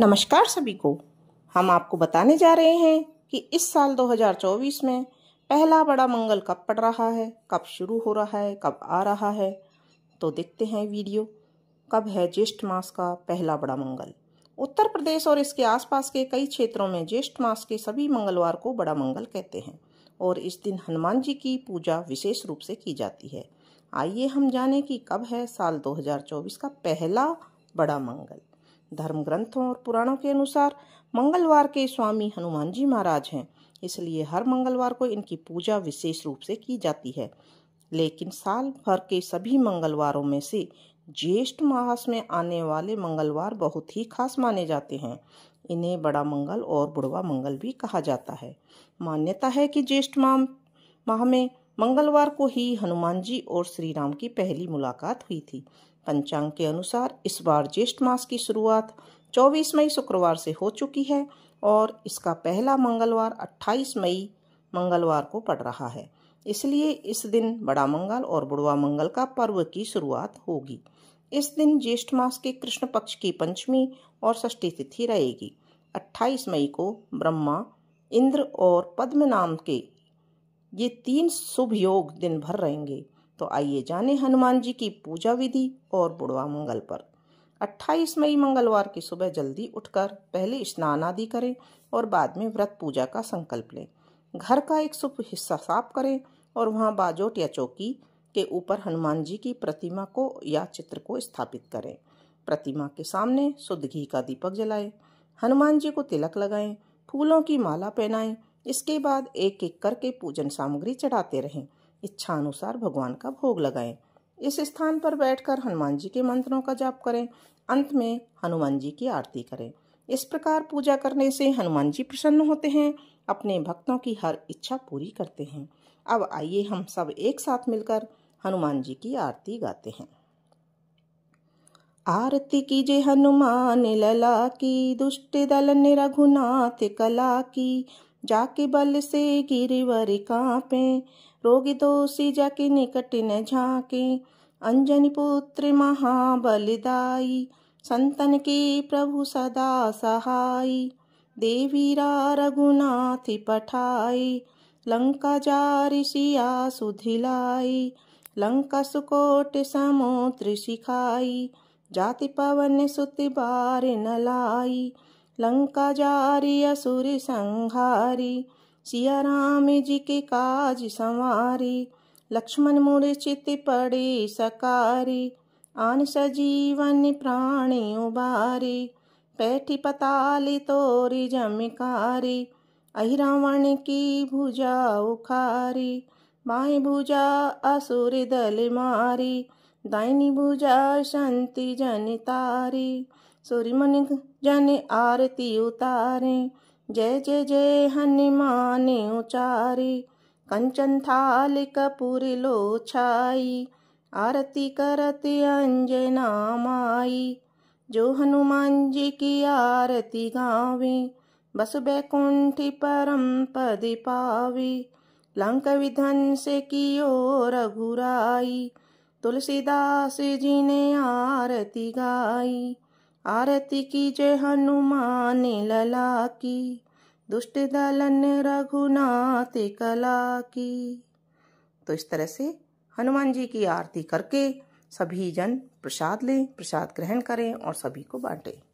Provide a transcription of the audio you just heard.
नमस्कार सभी को हम आपको बताने जा रहे हैं कि इस साल 2024 में पहला बड़ा मंगल कब पड़ रहा है कब शुरू हो रहा है कब आ रहा है तो देखते हैं वीडियो कब है ज्येष्ठ मास का पहला बड़ा मंगल उत्तर प्रदेश और इसके आसपास के कई क्षेत्रों में ज्येष्ठ मास के सभी मंगलवार को बड़ा मंगल कहते हैं और इस दिन हनुमान जी की पूजा विशेष रूप से की जाती है आइए हम जानें कि कब है साल 2024 का पहला बड़ा मंगल धर्म ग्रंथों और पुराणों के अनुसार मंगलवार के स्वामी हनुमान जी महाराज हैं इसलिए हर मंगलवार को इनकी पूजा विशेष रूप से की जाती है लेकिन साल भर के सभी मंगलवारों में से ज्येष्ठ मास में आने वाले मंगलवार बहुत ही खास माने जाते हैं इन्हें बड़ा मंगल और बुढ़वा मंगल भी कहा जाता है मान्यता है कि ज्येष्ठ माह माह में मंगलवार को ही हनुमान जी और श्री राम की पहली मुलाकात हुई थी पंचांग के अनुसार इस बार ज्येष्ठ मास की शुरुआत 24 मई शुक्रवार से हो चुकी है और इसका पहला मंगलवार 28 मई मंगलवार को पड़ रहा है इसलिए इस दिन बड़ा मंगल और बुढ़वा मंगल का पर्व की शुरुआत होगी इस दिन ज्येष्ठ मास के कृष्ण पक्ष की पंचमी और षष्ठी तिथि रहेगी 28 मई को ब्रह्मा इंद्र और पद्म नाम के ये तीन शुभ योग दिन भर रहेंगे तो आइए जाने हनुमान जी की पूजा विधि और बुढ़वा मंगल पर 28 मई मंगलवार की सुबह जल्दी उठकर पहले स्नान आदि करें और बाद में व्रत पूजा का संकल्प लें घर का एक शुभ हिस्सा साफ करें और वहाँ बाजोट या चौकी के ऊपर हनुमान जी की प्रतिमा को या चित्र को स्थापित करें प्रतिमा के सामने शुद्ध घी का दीपक जलाएं हनुमान जी को तिलक लगाएं फूलों की माला पहनाएं इसके बाद एक एक करके पूजन सामग्री चढ़ाते रहें इच्छा अनुसार भगवान का भोग लगाएं इस स्थान पर बैठकर हनुमान जी के मंत्रों का जाप करें अंत में हनुमान जी की आरती करें इस प्रकार पूजा करने से हनुमान जी प्रसन्न होते हैं अपने भक्तों की हर इच्छा पूरी करते हैं अब आइए हम सब एक साथ मिलकर हनुमान जी की आरती गाते हैं आरती कीजे हनुमान लला की दुष्ट दल ने रघुनाथ कला की जाके बल से गिरिवर कांपे रोगितोषिजकि निकटिन झाकी अंजनी पुत्री महाबलिदाई संतन की प्रभु सदा सहाई देवीरा रघुनाथि पठाई लंका जारिशिया सुधिलाई लंका सुकोट समुद्र सिखाई जाति पवन सुति बार नलाई लंका जारी असुर संहारी सिया राम जी के काज संवारी लक्ष्मण चित पड़ी सकारी आन सजीवन प्राणी उबारी पैठी पताली तोरी जमिकारी अहिरावण की भुजा उखारी बाई भुजा असुर दल मारी दाइनी भुजा शांति जन तारी सूर्य मन जन आरती उतारी जय जय जय हनुमान उचारी कंचन थाल कपूरी लोछाई आरती करती अंजना माई जो हनुमान जी की आरती गावी बस बैकुंठी परम पद पावी लंक विधन से कियो रघुराई तुलसीदास जी ने आरती गाई आरती की जय हनुमान लला की दुष्ट दलन रघुनाथ कला की तो इस तरह से हनुमान जी की आरती करके सभी जन प्रसाद लें प्रसाद ग्रहण करें और सभी को बांटें